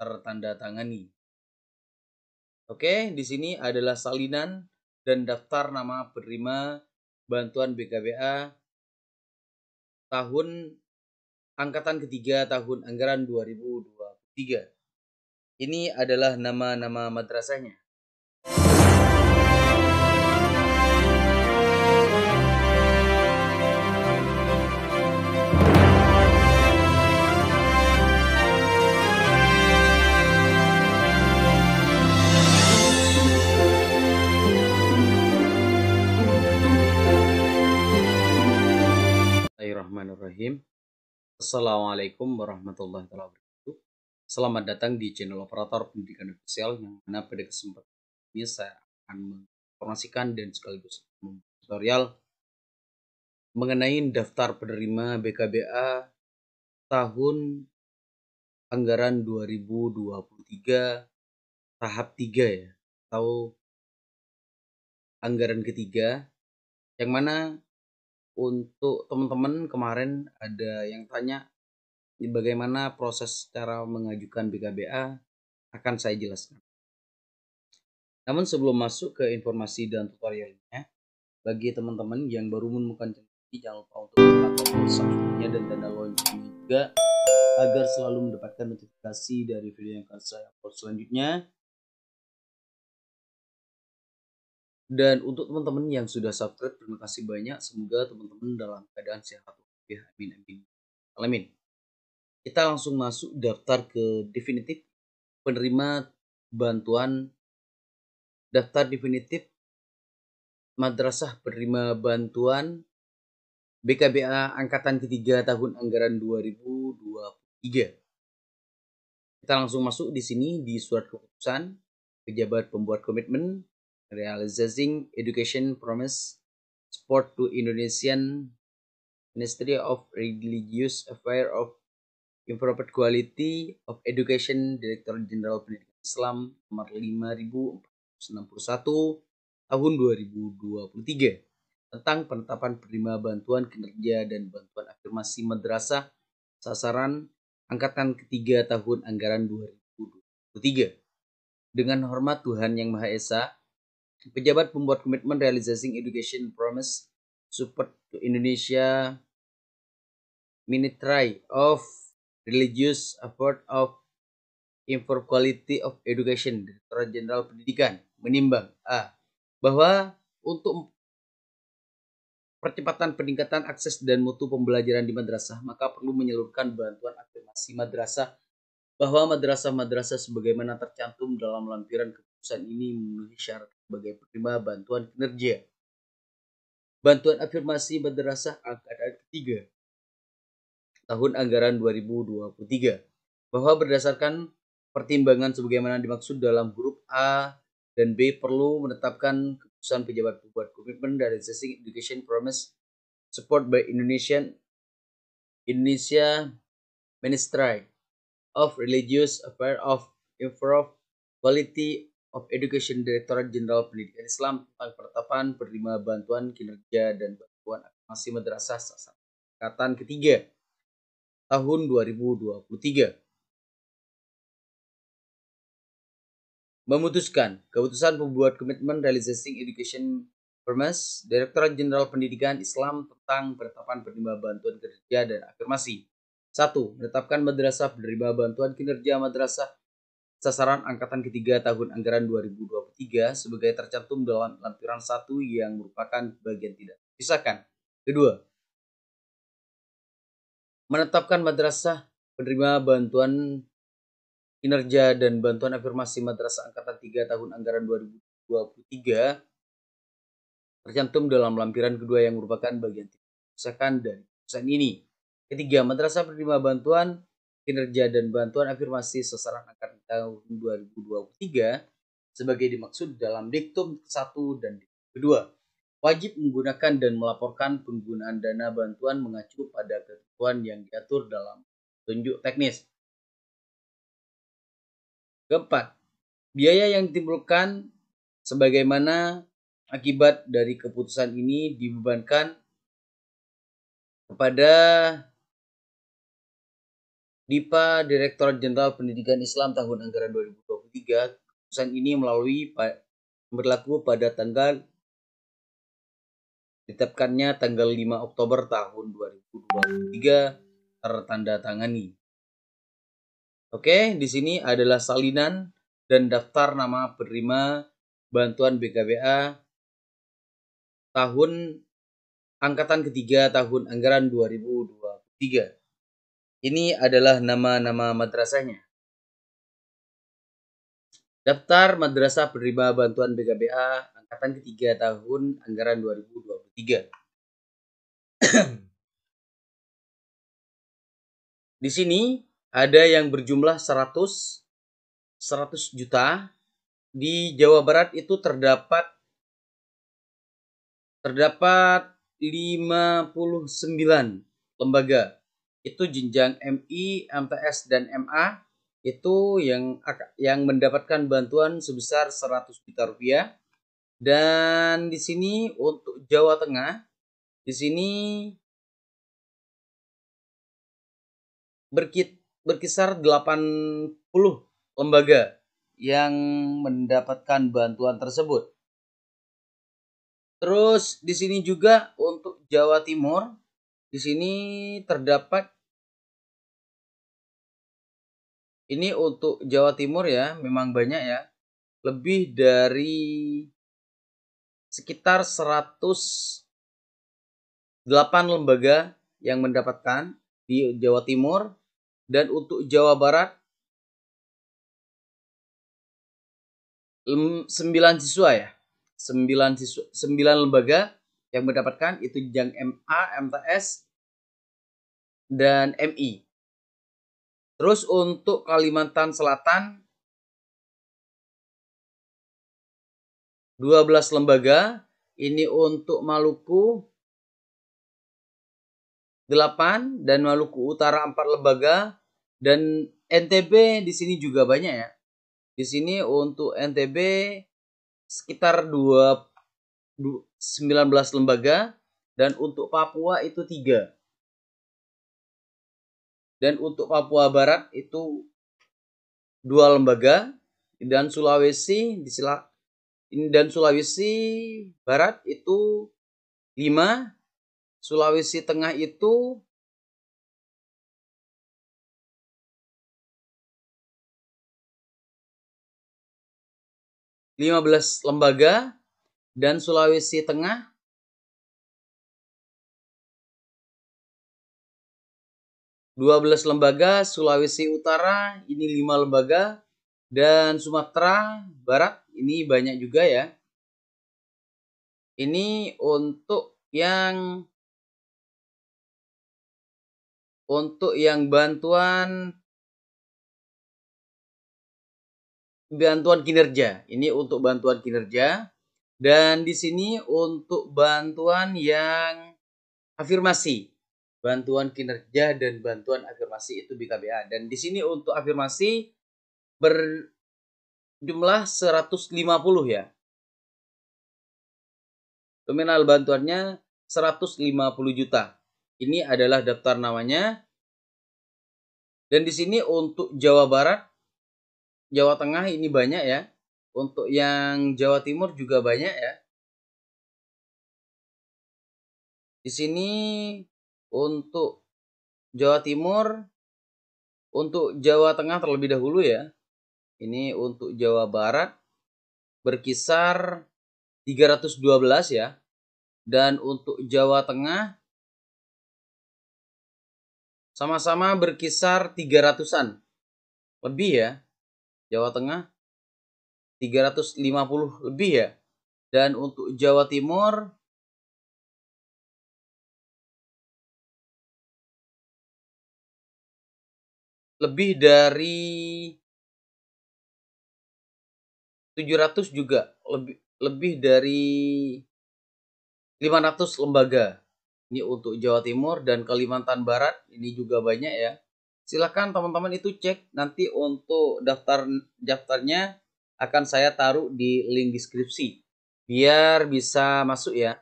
tertanda tangani. Oke, di sini adalah salinan dan daftar nama penerima bantuan BKBA tahun angkatan ketiga tahun anggaran 2023. Ini adalah nama-nama madrasahnya. Assalamualaikum warahmatullahi wabarakatuh. Selamat datang di channel operator pendidikan official yang mana pada kesempatan ini saya akan menginformasikan dan sekaligus tutorial mengenai daftar penerima BKBA tahun anggaran 2023 tahap 3 ya atau anggaran ketiga yang mana untuk teman-teman kemarin ada yang tanya bagaimana proses cara mengajukan BKBA akan saya jelaskan. Namun sebelum masuk ke informasi dan tutorialnya, bagi teman-teman yang baru menemukan channel ini jangan lupa untuk subscribe dan tanda loncengnya juga agar selalu mendapatkan notifikasi dari video yang akan saya upload selanjutnya Dan untuk teman-teman yang sudah subscribe, terima kasih banyak. Semoga teman-teman dalam keadaan sehat. Ya, amin, amin. Alamin. Kita langsung masuk daftar ke definitif penerima bantuan daftar definitif madrasah penerima bantuan BKBA angkatan ketiga tahun anggaran 2023. Kita langsung masuk di sini di surat keputusan pejabat pembuat komitmen realizing education promise support to Indonesian Ministry of Religious Affairs of Improper Quality of Education Direktur Jenderal Pendidikan Islam nomor 5461 tahun 2023 tentang penetapan penerima bantuan kinerja dan bantuan afirmasi madrasah sasaran angkatan ketiga tahun anggaran 2023. Dengan hormat Tuhan Yang Maha Esa, Pejabat pembuat komitmen Realizing Education Promise Support to Indonesia Ministry of Religious Effort of Inform Quality of Education Direktorat Jenderal Pendidikan menimbang A. Bahwa untuk percepatan peningkatan akses dan mutu pembelajaran di madrasah, maka perlu menyalurkan bantuan afirmasi madrasah bahwa madrasah-madrasah sebagaimana tercantum dalam lampiran keputusan ini memenuhi syarat sebagai penerima bantuan kinerja. Bantuan afirmasi madrasah angkatan ketiga tahun anggaran 2023 bahwa berdasarkan pertimbangan sebagaimana dimaksud dalam grup A dan B perlu menetapkan keputusan pejabat pembuat komitmen dari Sessing education promise support by Indonesian Indonesia Ministry of Religious Affairs of Improve Quality of Education Direktorat Jenderal Pendidikan Islam tentang penetapan penerima bantuan kinerja dan bantuan akumulasi madrasah angkatan ketiga tahun 2023. Memutuskan keputusan pembuat komitmen Realizing Education Permes Direktorat Jenderal Pendidikan Islam tentang penetapan penerima bantuan kinerja dan afirmasi. 1. Menetapkan madrasah penerima bantuan kinerja madrasah sasaran angkatan ketiga tahun anggaran 2023 sebagai tercantum dalam lampiran satu yang merupakan bagian tidak terpisahkan. Kedua, menetapkan madrasah penerima bantuan kinerja dan bantuan afirmasi madrasah angkatan 3 tahun anggaran 2023 tercantum dalam lampiran kedua yang merupakan bagian tidak pisahkan dari pesan ini. Ketiga, madrasah penerima bantuan kinerja dan bantuan afirmasi sasaran anggaran tahun 2023 sebagai dimaksud dalam diktum ke-1 dan kedua wajib menggunakan dan melaporkan penggunaan dana bantuan mengacu pada ketentuan yang diatur dalam tunjuk teknis. Keempat, biaya yang ditimbulkan sebagaimana akibat dari keputusan ini dibebankan kepada DIPA Direktorat Jenderal Pendidikan Islam tahun anggaran 2023. Keputusan ini melalui berlaku pada tanggal ditetapkannya tanggal 5 Oktober tahun 2023 tertanda tangani. Oke, di sini adalah salinan dan daftar nama penerima bantuan BKBA tahun angkatan ketiga tahun anggaran 2023. Ini adalah nama-nama madrasahnya. Daftar madrasah penerima bantuan BKBA angkatan ketiga tahun anggaran 2023. Di sini ada yang berjumlah 100 100 juta. Di Jawa Barat itu terdapat terdapat 59 lembaga itu jenjang MI, MTS dan MA itu yang yang mendapatkan bantuan sebesar 100 juta rupiah dan di sini untuk Jawa Tengah di sini berkit, berkisar 80 lembaga yang mendapatkan bantuan tersebut. Terus di sini juga untuk Jawa Timur di sini terdapat ini untuk Jawa Timur ya, memang banyak ya. Lebih dari sekitar 108 lembaga yang mendapatkan di Jawa Timur dan untuk Jawa Barat 9 siswa ya. 9 siswa, 9 lembaga yang mendapatkan itu jang MA, MTS, dan MI. Terus untuk Kalimantan Selatan 12 lembaga, ini untuk Maluku 8 dan Maluku Utara 4 lembaga dan NTB di sini juga banyak ya. Di sini untuk NTB sekitar 20 19 lembaga dan untuk Papua itu 3. Dan untuk Papua Barat itu 2 lembaga dan Sulawesi di sila dan Sulawesi Barat itu 5 Sulawesi Tengah itu lima belas lembaga dan Sulawesi Tengah dua belas lembaga, Sulawesi Utara ini lima lembaga, dan Sumatera Barat ini banyak juga ya. Ini untuk yang untuk yang bantuan bantuan kinerja. Ini untuk bantuan kinerja. Dan di sini untuk bantuan yang afirmasi, bantuan kinerja dan bantuan afirmasi itu BKBA. Dan di sini untuk afirmasi berjumlah 150 ya. Nominal bantuannya 150 juta. Ini adalah daftar namanya. Dan di sini untuk Jawa Barat, Jawa Tengah ini banyak ya. Untuk yang Jawa Timur juga banyak ya. Di sini untuk Jawa Timur, untuk Jawa Tengah terlebih dahulu ya. Ini untuk Jawa Barat berkisar 312 ya. Dan untuk Jawa Tengah sama-sama berkisar 300-an lebih ya Jawa Tengah 350 lebih ya. Dan untuk Jawa Timur lebih dari 700 juga lebih lebih dari 500 lembaga. Ini untuk Jawa Timur dan Kalimantan Barat ini juga banyak ya. Silakan teman-teman itu cek nanti untuk daftar daftarnya akan saya taruh di link deskripsi biar bisa masuk ya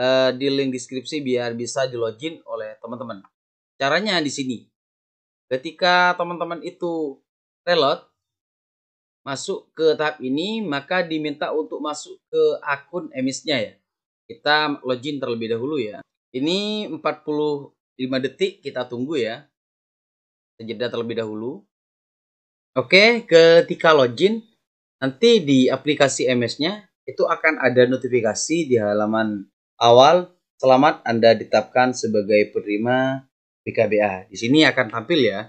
uh, di link deskripsi biar bisa di login oleh teman-teman. Caranya di sini. Ketika teman-teman itu reload masuk ke tahap ini maka diminta untuk masuk ke akun emisnya ya. Kita login terlebih dahulu ya. Ini 45 detik kita tunggu ya. Jeda terlebih dahulu. Oke, ketika login Nanti di aplikasi MS-nya itu akan ada notifikasi di halaman awal selamat Anda ditetapkan sebagai penerima BKBA. Di sini akan tampil ya.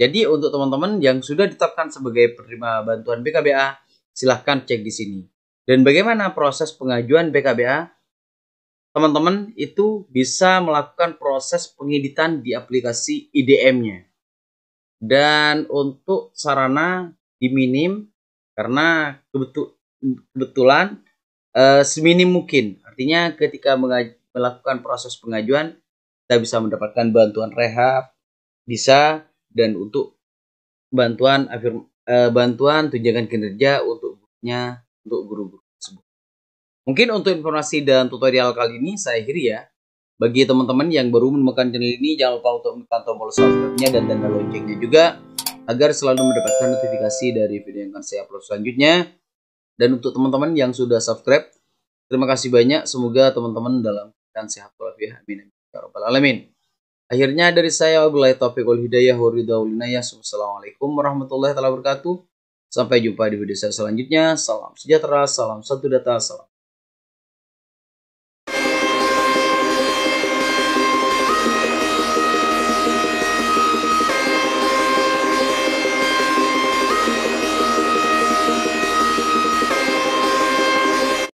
Jadi untuk teman-teman yang sudah ditetapkan sebagai penerima bantuan BKBA, silahkan cek di sini. Dan bagaimana proses pengajuan BKBA? Teman-teman itu bisa melakukan proses pengeditan di aplikasi IDM-nya. Dan untuk sarana di minim karena kebetulan e, seminim mungkin. Artinya ketika melakukan proses pengajuan kita bisa mendapatkan bantuan rehab, bisa dan untuk bantuan afirm, e, eh, bantuan tunjangan kinerja untuk untuk guru-guru tersebut. Mungkin untuk informasi dan tutorial kali ini saya akhiri ya. Bagi teman-teman yang baru menemukan channel ini, jangan lupa untuk menekan tombol subscribe-nya dan tanda loncengnya juga agar selalu mendapatkan notifikasi dari video yang akan saya upload selanjutnya. Dan untuk teman-teman yang sudah subscribe, terima kasih banyak. Semoga teman-teman dalam keadaan sehat walafiat. Amin. Ya Alamin. Akhirnya dari saya wabillahi taufiq wal hidayah wa ya. assalamualaikum warahmatullahi wabarakatuh. Sampai jumpa di video saya selanjutnya. Salam sejahtera, salam satu data, salam